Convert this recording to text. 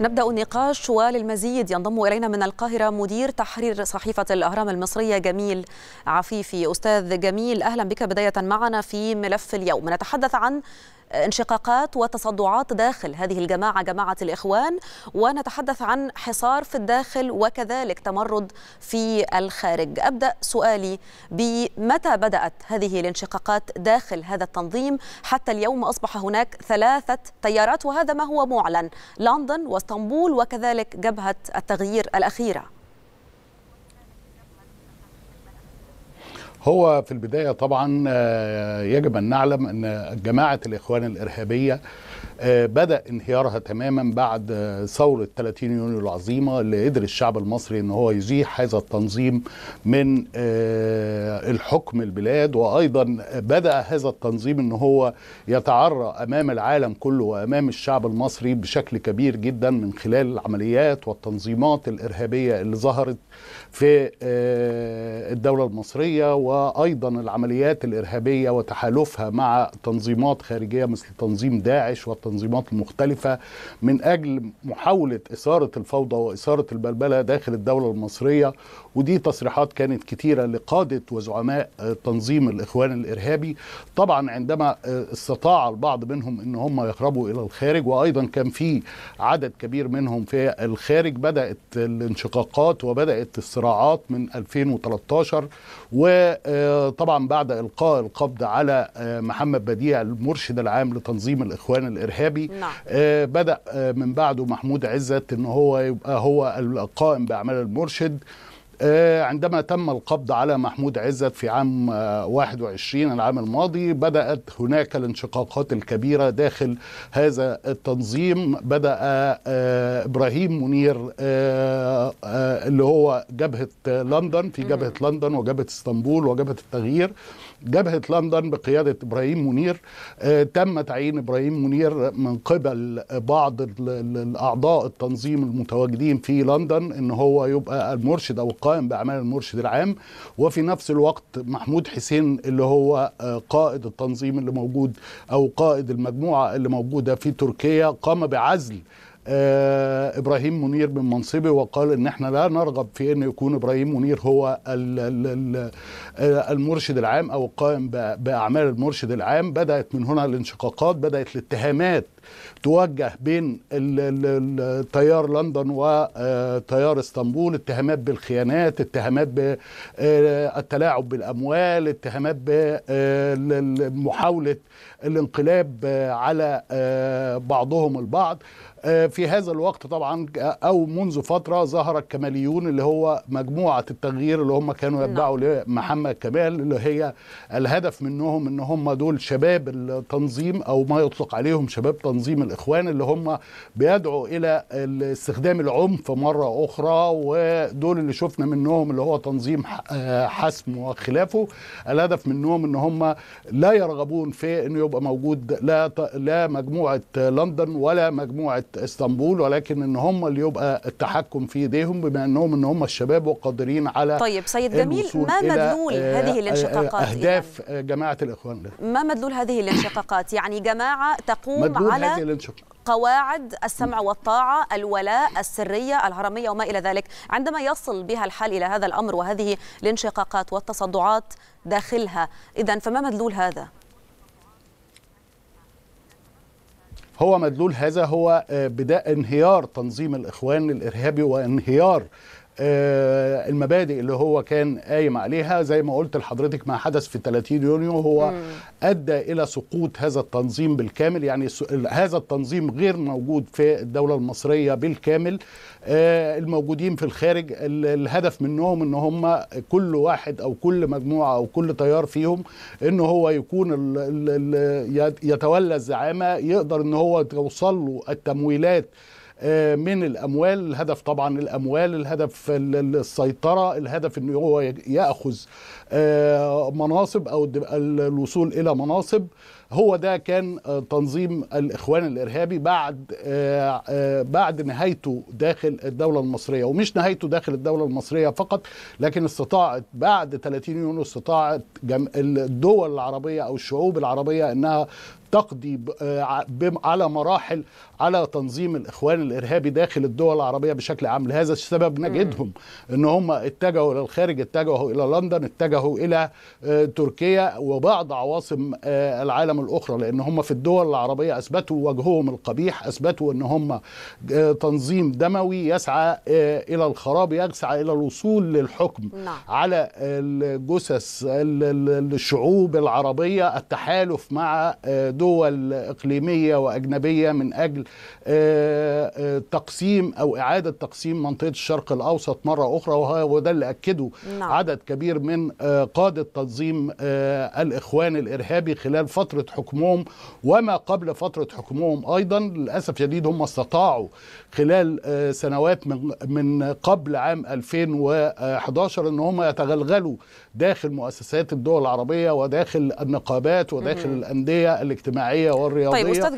نبدأ النقاش وللمزيد ينضم إلينا من القاهرة مدير تحرير صحيفة الأهرام المصرية جميل عفيفي أستاذ جميل أهلا بك بداية معنا في ملف اليوم نتحدث عن انشقاقات وتصدعات داخل هذه الجماعة جماعة الإخوان ونتحدث عن حصار في الداخل وكذلك تمرد في الخارج أبدأ سؤالي بمتى بدأت هذه الانشقاقات داخل هذا التنظيم حتى اليوم أصبح هناك ثلاثة تيارات وهذا ما هو معلن لندن واسطنبول وكذلك جبهة التغيير الأخيرة هو في البداية طبعا آه، يجب أن نعلم أن جماعة الإخوان الإرهابية آه، بدا انهيارها تماما بعد آه، ثوره 30 يونيو العظيمه اللي قدر الشعب المصري ان هو يزيح هذا التنظيم من آه، الحكم البلاد وايضا بدا هذا التنظيم ان هو يتعرى امام العالم كله وامام الشعب المصري بشكل كبير جدا من خلال العمليات والتنظيمات الارهابيه اللي ظهرت في الدوله المصريه وايضا العمليات الارهابيه وتحالفها مع تنظيمات خارجيه مثل تنظيم داعش والتنظيم التنظيمات المختلفة من أجل محاولة إثارة الفوضى وإثارة البلبلة داخل الدولة المصرية ودي تصريحات كانت كتيرة لقادة وزعماء آه، تنظيم الإخوان الإرهابي طبعا عندما آه، استطاع البعض منهم أن هم يهربوا إلى الخارج وأيضا كان في عدد كبير منهم في الخارج بدأت الانشقاقات وبدأت الصراعات من 2013 وطبعا آه، بعد إلقاء القبض على محمد بديع المرشد العام لتنظيم الإخوان الإرهابي الارهابي نعم. آه، بدا آه، من بعده محمود عزت ان هو يبقى هو القائم باعمال المرشد آه، عندما تم القبض على محمود عزت في عام 21 العام الماضي بدأت هناك الانشقاقات الكبيرة داخل هذا التنظيم بدأ إبراهيم منير اللي هو جبهه لندن في جبهه لندن وجبهه اسطنبول وجبهه التغيير جبهه لندن بقياده ابراهيم منير آه، تم تعيين ابراهيم منير من قبل بعض الاعضاء التنظيم المتواجدين في لندن ان هو يبقى المرشد او القائم باعمال المرشد العام وفي نفس الوقت محمود حسين اللي هو آه، قائد التنظيم اللي موجود او قائد المجموعه اللي موجوده في تركيا قام بعزل آه، ابراهيم منير من منصبه وقال ان احنا لا نرغب في ان يكون ابراهيم منير هو آه، المرشد العام او القائم باعمال المرشد العام بدات من هنا الانشقاقات بدات الاتهامات توجه بين تيار لندن وتيار آه، اسطنبول اتهامات بالخيانات اتهامات بالتلاعب آه، بالاموال اتهامات بمحاوله آه، الانقلاب على بعضهم البعض في هذا الوقت طبعا او منذ فتره ظهر الكماليون اللي هو مجموعه التغيير اللي هم كانوا نعم. يتبعوا لمحمد كمال اللي هي الهدف منهم ان هم دول شباب التنظيم او ما يطلق عليهم شباب تنظيم تنظيم الإخوان اللي هم بيدعوا إلى استخدام العنف مرة أخرى ودول اللي شفنا منهم اللي هو تنظيم آه، حسم وخلافه الهدف منهم ان هم لا يرغبون في انه يبقى موجود لا لا مجموعه لندن ولا مجموعه اسطنبول ولكن ان هم اللي يبقى التحكم في ايديهم بما انهم ان هم الشباب وقادرين على طيب سيد جميل ما مدلول آه، هذه الانشقاقات آه، اهداف يعني؟ جماعه الاخوان ده. ما مدلول هذه الانشقاقات يعني جماعه تقوم على قواعد السمع والطاعة الولاء السرية الهرمية وما إلى ذلك عندما يصل بها الحال إلى هذا الأمر وهذه الانشقاقات والتصدعات داخلها إذا فما مدلول هذا؟ هو مدلول هذا هو آه، بداء انهيار تنظيم الإخوان الإرهابي وانهيار آه، المبادئ اللي هو كان قايم عليها زي ما قلت لحضرتك ما حدث في 30 يونيو هو مم. ادى الى سقوط هذا التنظيم بالكامل يعني هذا التنظيم غير موجود في الدوله المصريه بالكامل آه، الموجودين في الخارج الهدف منهم ان هم كل واحد او كل مجموعه او كل تيار فيهم ان هو يكون يتولى الزعامه يقدر ان هو توصل له التمويلات آه، من الاموال الهدف طبعا الاموال الهدف السيطره الهدف ان هو ياخذ آه، مناصب او الوصول الى مناصب هو ده كان آه، تنظيم الاخوان الارهابي بعد بعد نهايته داخل الدوله المصريه ومش نهايته داخل الدوله المصريه فقط لكن استطاعت بعد 30 يونيو استطاعت الدول العربيه او الشعوب العربيه انها تقضي آه، على مراحل على تنظيم الاخوان الارهابي داخل الدول العربيه بشكل عام لهذا السبب نجدهم ان هم اتجهوا الى الخارج اتجهوا الى لندن اتجهوا الى آه، تركيا وبعض عواصم آه، العالم الاخرى لان هم في الدول العربيه اثبتوا وجههم القبيح اثبتوا ان هم تنظيم دموي يسعى الى الخراب يسعى الى الوصول للحكم نعم. على الجثث الشعوب العربيه التحالف مع دول إقليمية وأجنبية من أجل آه، آه، تقسيم أو إعادة تقسيم منطقة الشرق الأوسط مرة أخرى وده اللي أكده نعم. عدد كبير من آه، قادة تنظيم الإخوان الإرهابي خلال فترة حكمهم وما قبل فترة حكمهم أيضا للأسف شديد هم استطاعوا خلال سنوات من من قبل عام 2011 ان هم يتغلغلوا داخل مؤسسات الدول العربيه وداخل النقابات وداخل الانديه الاجتماعيه الاجتماعيه طيب، والرياضيه طيب أستاذ